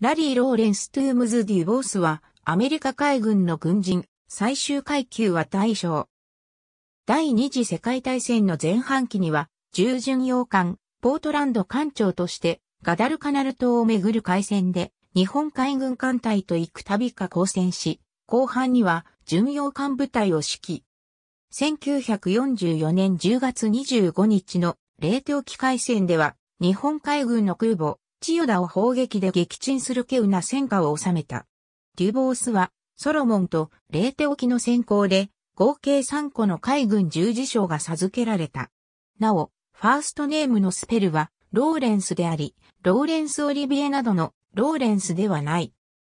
ラリー・ローレンス・トゥームズ・デュボースは、アメリカ海軍の軍人、最終階級は大将。第二次世界大戦の前半期には、従巡洋艦、ポートランド艦長として、ガダルカナル島をめぐる海戦で、日本海軍艦隊と幾度か交戦し、後半には、巡洋艦部隊を指揮。1944年10月25日の冷凍機海戦では、日本海軍の空母、千代田を砲撃で撃沈する稀有な戦果を収めた。デュボースは、ソロモンとレーテ沖の先行で、合計3個の海軍十字章が授けられた。なお、ファーストネームのスペルは、ローレンスであり、ローレンス・オリビエなどのローレンスではない。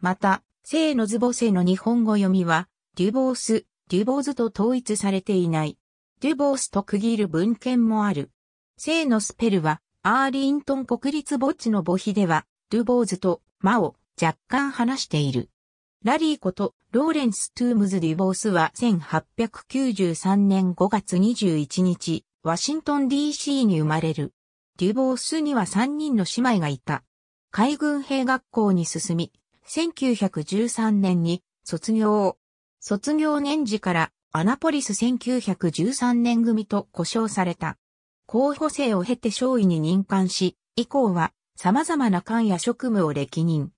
また、聖のズボセの日本語読みは、デュボース、デュボーズと統一されていない。デュボースと区切る文献もある。聖のスペルは、アーリントン国立墓地の墓碑では、ドゥボーズとマを若干話している。ラリーことローレンス・トゥームズ・デュボースは1893年5月21日、ワシントン DC に生まれる。デュボースには3人の姉妹がいた。海軍兵学校に進み、1913年に卒業卒業年次からアナポリス1913年組と呼称された。候補生を経て少尉に任官し、以降は様々な官や職務を歴任。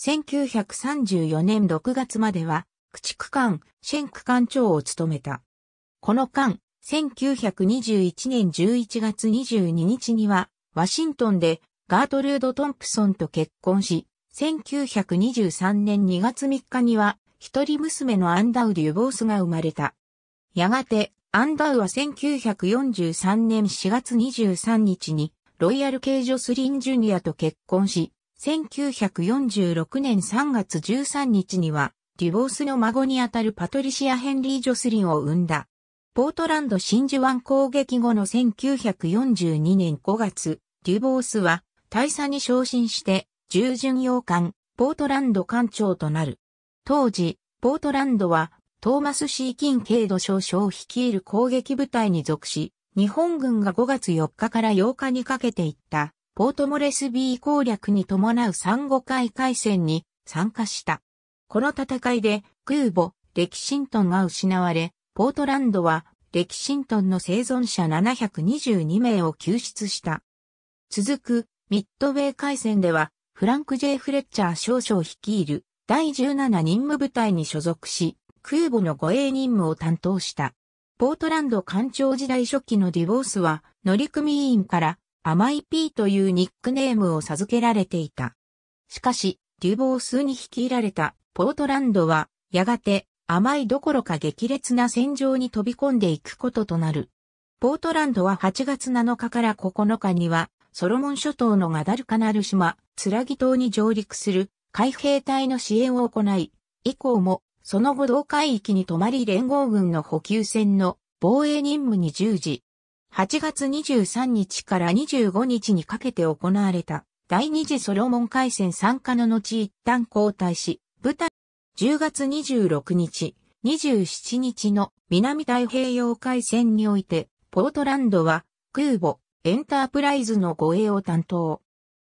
1934年6月までは、駆逐艦、シェンク艦長を務めた。この間、1921年11月22日には、ワシントンでガートルード・トンプソンと結婚し、1923年2月3日には、一人娘のアンダウデュ・ボースが生まれた。やがて、アンダウは1943年4月23日にロイヤル・ケイジョスリン・ジュニアと結婚し、1946年3月13日にはデュボースの孫にあたるパトリシア・ヘンリー・ジョスリンを生んだ。ポートランド真珠湾攻撃後の1942年5月、デュボースは大佐に昇進して従順洋艦、ポートランド艦長となる。当時、ポートランドはトーマス・シー・キン・ケイド少将を率いる攻撃部隊に属し、日本軍が5月4日から8日にかけて行った、ポートモレスビー攻略に伴う産後海海戦に参加した。この戦いで、空母、レキシントンが失われ、ポートランドは、レキシントンの生存者722名を救出した。続く、ミッドウェー海戦では、フランク・ジェイフレッチャー少将率いる第17任務部隊に所属し、空母の護衛任務を担当した。ポートランド艦長時代初期のディボースは乗組員から甘い P というニックネームを授けられていた。しかし、デュボースに率いられたポートランドは、やがて甘いどころか激烈な戦場に飛び込んでいくこととなる。ポートランドは8月7日から9日には、ソロモン諸島のガダルカナル島、ツラギ島に上陸する海兵隊の支援を行い、以降もその後同海域に泊まり連合軍の補給船の防衛任務に従事。8月23日から25日にかけて行われた第二次ソロモン海戦参加の後一旦交代し、部隊10月26日、27日の南太平洋海戦において、ポートランドは空母エンタープライズの護衛を担当。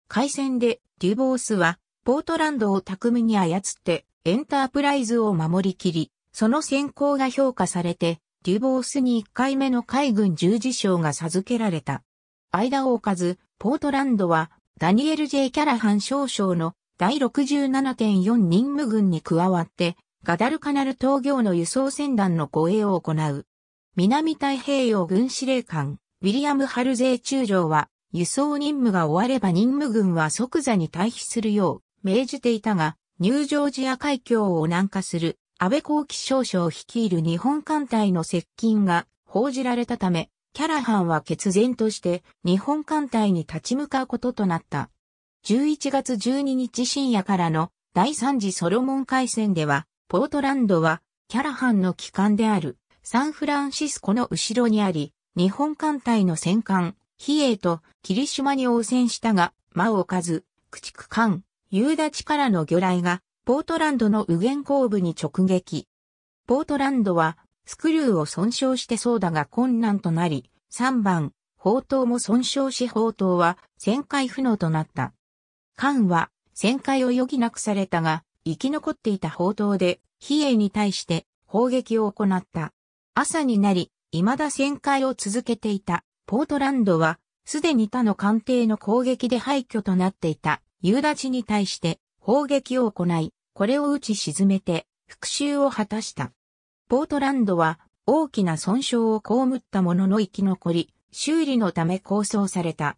海戦でデュボースはポートランドを巧みに操ってエンタープライズを守りきり、その選考が評価されて、デュボースに1回目の海軍十字章が授けられた。間を置かず、ポートランドは、ダニエル・ J・ キャラハン少将の第67.4任務軍に加わって、ガダルカナル東業の輸送船団の護衛を行う。南太平洋軍司令官、ウィリアム・ハルゼー中将は、輸送任務が終われば任務軍は即座に退避するよう命じていたが、ニュージョージア海峡を南下する安倍幸喜少将率いる日本艦隊の接近が報じられたため、キャラハンは決然として日本艦隊に立ち向かうこととなった。11月12日深夜からの第3次ソロモン海戦では、ポートランドはキャラハンの機関であるサンフランシスコの後ろにあり、日本艦隊の戦艦、比叡と霧島に応戦したが、間を置かず、駆逐艦、夕立からの魚雷が、ポートランドの右舷後部に直撃。ポートランドは、スクリューを損傷してそうだが困難となり、3番、砲塔も損傷し砲塔は旋回不能となった。艦は旋回を余儀なくされたが、生き残っていた砲塔で、比叡に対して砲撃を行った。朝になり、未だ旋回を続けていた、ポートランドは、すでに他の艦艇の攻撃で廃墟となっていた。夕立に対して砲撃を行い、これを打ち沈めて復讐を果たした。ポートランドは大きな損傷を被ったものの生き残り、修理のため構想された。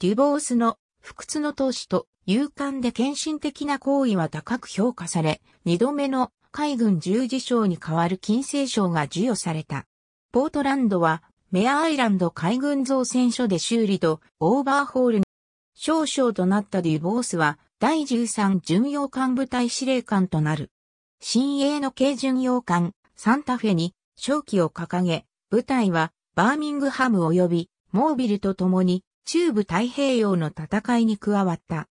デュボースの不屈の闘志と勇敢で献身的な行為は高く評価され、二度目の海軍十字章に代わる金星章が授与された。ポートランドはメアアイランド海軍造船所で修理とオーバーホール少将となったデュボースは、第13巡洋艦部隊司令官となる。新鋭の軽巡洋艦、サンタフェに、勝機を掲げ、部隊は、バーミングハム及び、モービルと共に、中部太平洋の戦いに加わった。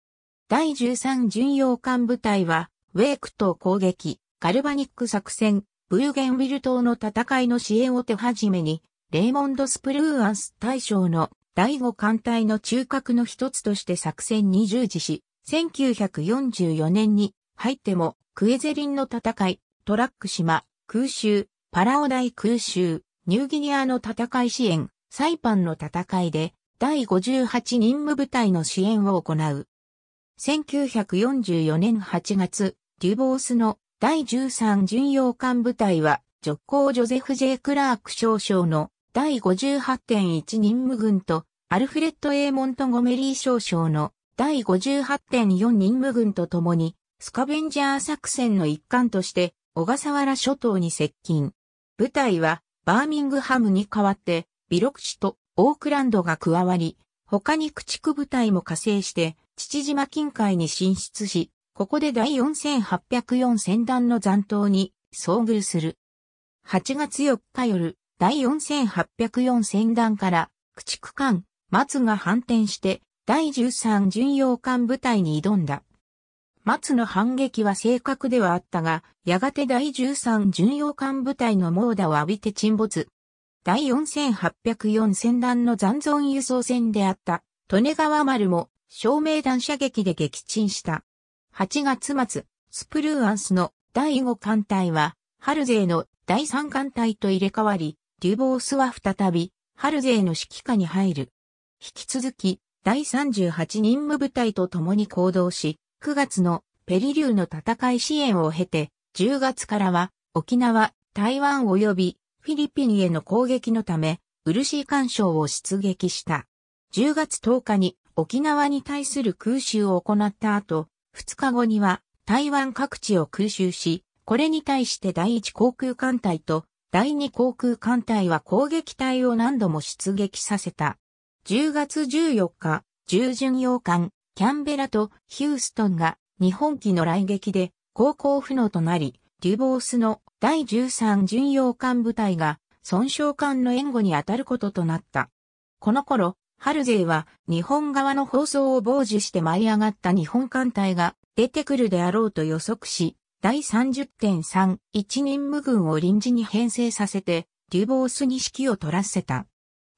第13巡洋艦部隊は、ウェーク島攻撃、ガルバニック作戦、ブーゲンウィル島の戦いの支援を手始めに、レイモンド・スプルーアンス大将の第五艦隊の中核の一つとして作戦に従事し、1944年に入ってもクエゼリンの戦い、トラック島、空襲、パラオ大空襲、ニューギニアの戦い支援、サイパンの戦いで第58任務部隊の支援を行う。1944年8月、デュボースの第13巡洋艦部隊は、直行ジョゼフ・ジェイ・クラーク少将の第58.1任務軍と、アルフレッド・エーモント・ゴメリー少将の第58.4任務軍と共に、スカベンジャー作戦の一環として、小笠原諸島に接近。部隊は、バーミングハムに代わって、ビロクシとオークランドが加わり、他に駆逐部隊も加勢して、父島近海に進出し、ここで第4804戦団の残党に遭遇する。8月4日夜、第4804戦団から駆逐艦松が反転して第13巡洋艦部隊に挑んだ。松の反撃は正確ではあったが、やがて第13巡洋艦部隊の猛打を浴びて沈没。第4804戦団の残存輸送船であった、利根川丸も、照明弾射撃で撃沈した。8月末、スプルーアンスの第5艦隊は、春勢の第3艦隊と入れ替わり、デュボースは再び、ハルゼーの指揮下に入る。引き続き、第38任務部隊と共に行動し、9月のペリリューの戦い支援を経て、10月からは沖縄、台湾及びフィリピンへの攻撃のため、ー干渉を出撃した。10月10日に沖縄に対する空襲を行った後、2日後には台湾各地を空襲し、これに対して第一航空艦隊と第二航空艦隊は攻撃隊を何度も出撃させた。10月14日、従巡洋艦、キャンベラとヒューストンが日本機の来撃で航行不能となり、デュボースの第13巡洋艦部隊が損傷艦の援護に当たることとなった。この頃、ハルゼは日本側の放送を傍受して舞い上がった日本艦隊が出てくるであろうと予測し、第30.3、1任務軍を臨時に編成させて、デュボースに指揮を取らせた。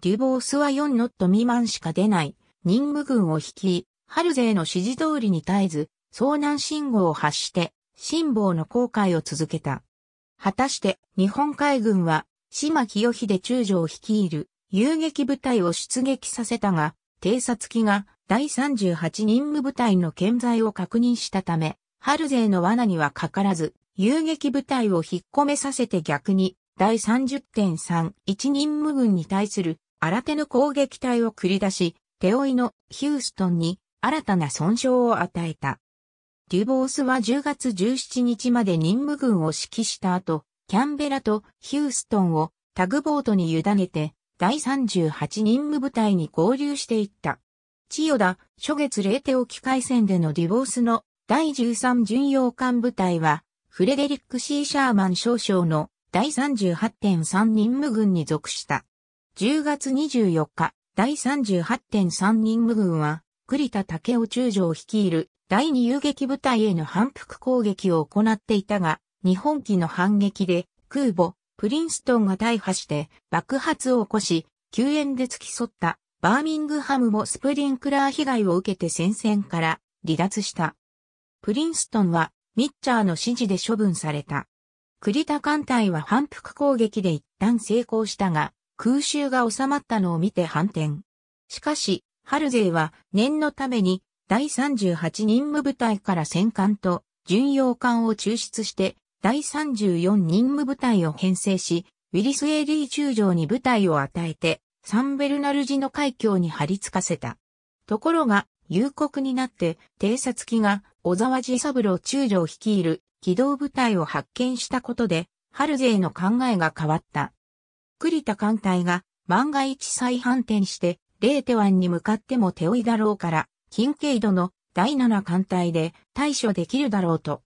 デュボースは4ノット未満しか出ない、任務軍を率い、ハルゼーの指示通りに絶えず、遭難信号を発して、辛抱の航海を続けた。果たして、日本海軍は、島清秀中将率いる、遊撃部隊を出撃させたが、偵察機が第38任務部隊の健在を確認したため、春勢の罠にはかからず、遊撃部隊を引っ込めさせて逆に、第30.3、一任務軍に対する新手の攻撃隊を繰り出し、手負いのヒューストンに新たな損傷を与えた。デュボースは10月17日まで任務軍を指揮した後、キャンベラとヒューストンをタグボートに委ねて、第38任務部隊に合流していった。千代田、初月冷手沖海戦でのデュボースの第13巡洋艦部隊は、フレデリック・シー・シャーマン少将の第38.3任務軍に属した。10月24日、第38.3任務軍は、栗田武雄中将率いる第二遊撃部隊への反復攻撃を行っていたが、日本機の反撃で空母、プリンストンが大破して爆発を起こし、救援で付き添ったバーミングハムもスプリンクラー被害を受けて戦線から離脱した。プリンストンはミッチャーの指示で処分された。栗田艦隊は反復攻撃で一旦成功したが、空襲が収まったのを見て反転。しかし、ハルゼーは念のために第38任務部隊から戦艦と巡洋艦を抽出して第34任務部隊を編成し、ウィリス・エリー中将に部隊を与えてサンベルナルジの海峡に張り付かせた。ところが、夕刻になって偵察機が小沢寺三郎中将率いる機動部隊を発見したことで、春勢の考えが変わった。栗田艦隊が万が一再反転して、レーテ湾に向かっても手負いだろうから、近景度の第七艦隊で対処できるだろうと。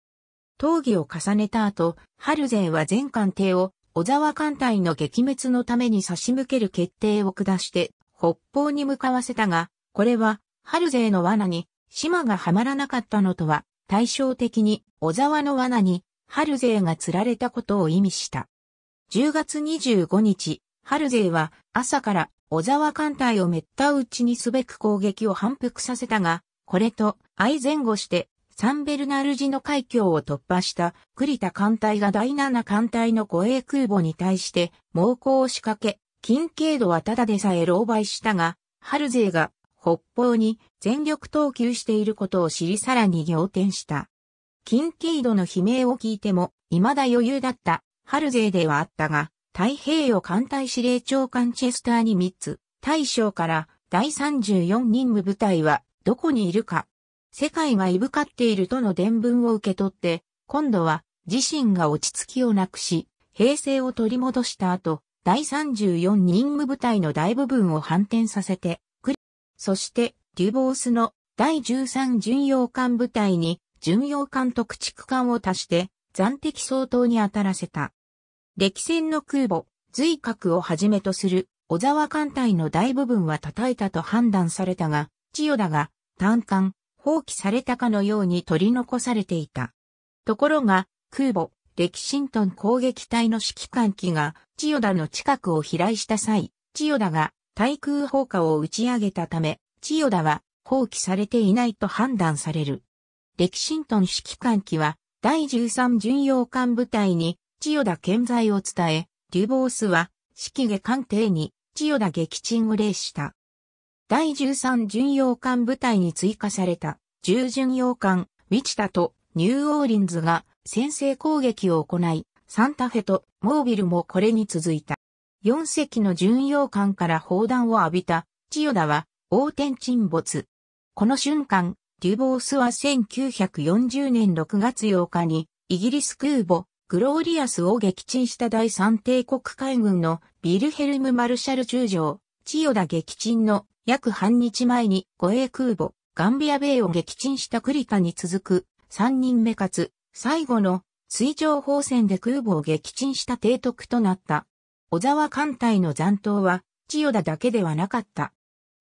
討議を重ねた後、春勢は全艦艇を小沢艦隊の撃滅のために差し向ける決定を下して、北方に向かわせたが、これは春勢の罠に島がはまらなかったのとは、対照的に小沢の罠に春勢が釣られたことを意味した。10月25日、春勢は朝から小沢艦隊を滅多打ちにすべく攻撃を反復させたが、これと相前後してサンベルナルジの海峡を突破した栗田艦隊が第7艦隊の護衛空母に対して猛攻を仕掛け、近景度はただでさえ狼狽したが、春勢が北方に全力投球していることを知りさらに仰天した。近畿度の悲鳴を聞いても、未だ余裕だった、春勢ではあったが、太平洋艦隊司令長官チェスターに3つ、大将から第34任務部隊はどこにいるか、世界がいぶかっているとの伝聞を受け取って、今度は自身が落ち着きをなくし、平成を取り戻した後、第34任務部隊の大部分を反転させて、そして、デュボースの第13巡洋艦部隊に巡洋艦と駆逐艦を足して暫敵相当に当たらせた。歴戦の空母、随格をはじめとする小沢艦隊の大部分は叩いたと判断されたが、千代田が単艦、放棄されたかのように取り残されていた。ところが、空母、歴神トン攻撃隊の指揮官機が千代田の近くを飛来した際、千代田が対空砲火を打ち上げたため、千代田は放棄されていないと判断される。レキシントン指揮官機は第13巡洋艦部隊に千代田健在を伝え、デュボースは指揮下艦艇に千代田撃沈を礼した。第13巡洋艦部隊に追加された10巡洋艦ウィチタとニューオーリンズが先制攻撃を行い、サンタフェとモービルもこれに続いた。4隻の巡洋艦から砲弾を浴びた、千代田は、横転沈没。この瞬間、デュボースは1940年6月8日に、イギリス空母、グローリアスを撃沈した第三帝国海軍のビルヘルム・マルシャル中将、千代田撃沈の約半日前に護衛空母、ガンビア米を撃沈した栗田に続く、3人目かつ、最後の水上砲線で空母を撃沈した提督となった。小沢艦隊の残党は、千代田だけではなかった。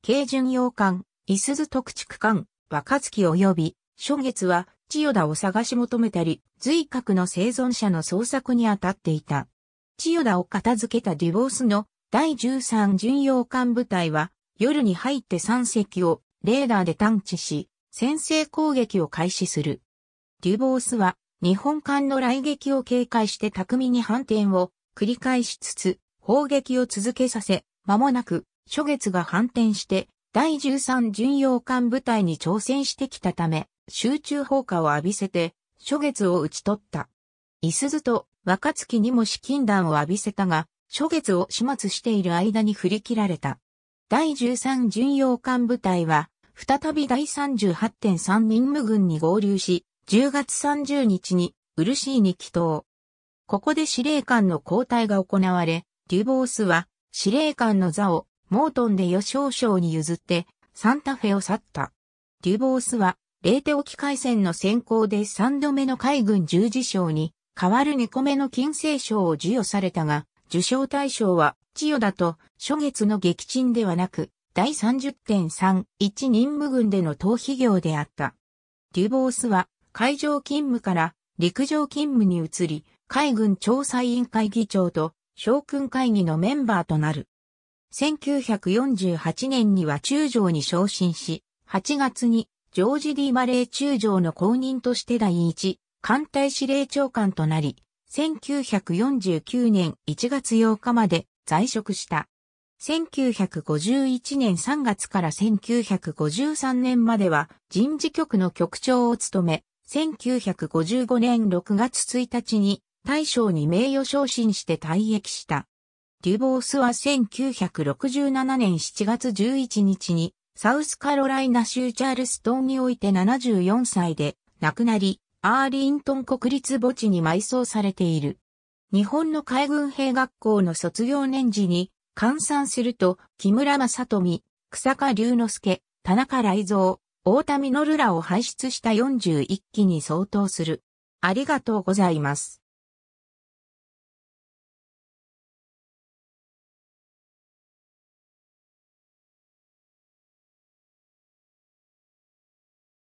軽巡洋艦、伊鈴特区艦、若月及び、初月は、千代田を探し求めたり、随格の生存者の捜索に当たっていた。千代田を片付けたデュボースの第13巡洋艦部隊は、夜に入って3隻をレーダーで探知し、先制攻撃を開始する。デュボースは、日本艦の来撃を警戒して巧みに反転を繰り返しつつ、砲撃を続けさせ、間もなく、初月が反転して、第13巡洋艦部隊に挑戦してきたため、集中砲火を浴びせて、初月を撃ち取った。伊すずと若月にも資金弾を浴びせたが、初月を始末している間に振り切られた。第13巡洋艦部隊は、再び第38.3任務軍に合流し、10月30日に、漆に帰投。ここで司令官の交代が行われ、デュボースは司令官の座をモートンで予少将に譲ってサンタフェを去った。デュボースはレーテ沖海戦の先行で3度目の海軍十字章に代わる2個目の金星章を授与されたが、受賞対象は千代田と初月の撃沈ではなく、第30.31任務軍での逃避業であった。デュボースは海上勤務から陸上勤務に移り、海軍調査委員会議長と将軍会議のメンバーとなる。1948年には中将に昇進し、8月にジョージ・ディ・マレー中将の後任として第一艦隊司令長官となり、1949年1月8日まで在職した。1951年3月から1953年までは人事局の局長を務め、1955年6月1日に大将に名誉昇進して退役した。デュボースは1967年7月11日にサウスカロライナ州チャールストンにおいて74歳で亡くなり、アーリントン国立墓地に埋葬されている。日本の海軍兵学校の卒業年次に換算すると、木村正富、草加龍之介、田中雷蔵、大田実らを輩出した41期に相当する。ありがとうございます。